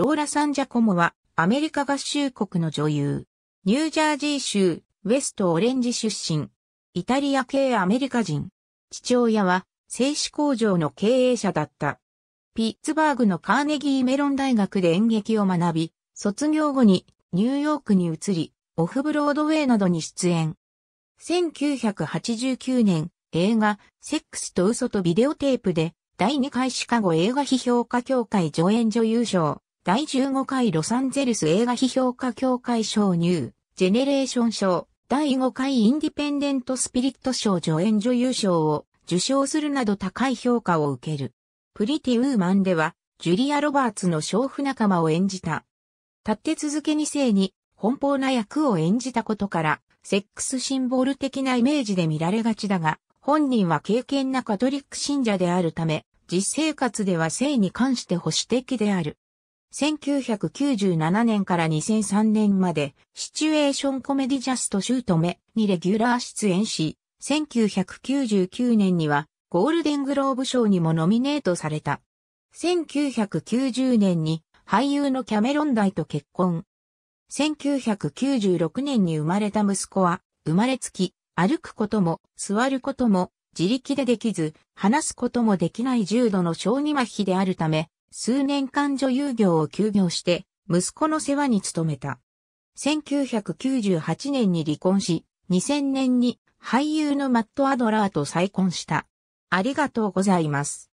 ローラ・サンジャコモは、アメリカ合衆国の女優。ニュージャージー州、ウェスト・オレンジ出身。イタリア系アメリカ人。父親は、製紙工場の経営者だった。ピッツバーグのカーネギーメロン大学で演劇を学び、卒業後にニューヨークに移り、オフブロードウェイなどに出演。1989年、映画、セックスと嘘とビデオテープで、第2回シカゴ映画批評家協会助演女優賞、第15回ロサンゼルス映画批評家協会賞入、ジェネレーション賞、第5回インディペンデントスピリット賞助演女優賞を受賞するなど高い評価を受ける。プリティウーマンでは、ジュリア・ロバーツの娼婦仲間を演じた。立って続けに性に奔放な役を演じたことから、セックスシンボル的なイメージで見られがちだが、本人は敬虔なカトリック信者であるため、実生活では性に関して保守的である。1997年から2003年まで、シチュエーションコメディジャストシュート目にレギュラー出演し、1999年にはゴールデングローブ賞にもノミネートされた。1990年に俳優のキャメロン大と結婚。1996年に生まれた息子は、生まれつき、歩くことも、座ることも、自力でできず、話すこともできない重度の小児麻痺であるため、数年間女優業を休業して、息子の世話に努めた。1998年に離婚し、2000年に俳優のマット・アドラーと再婚した。ありがとうございます。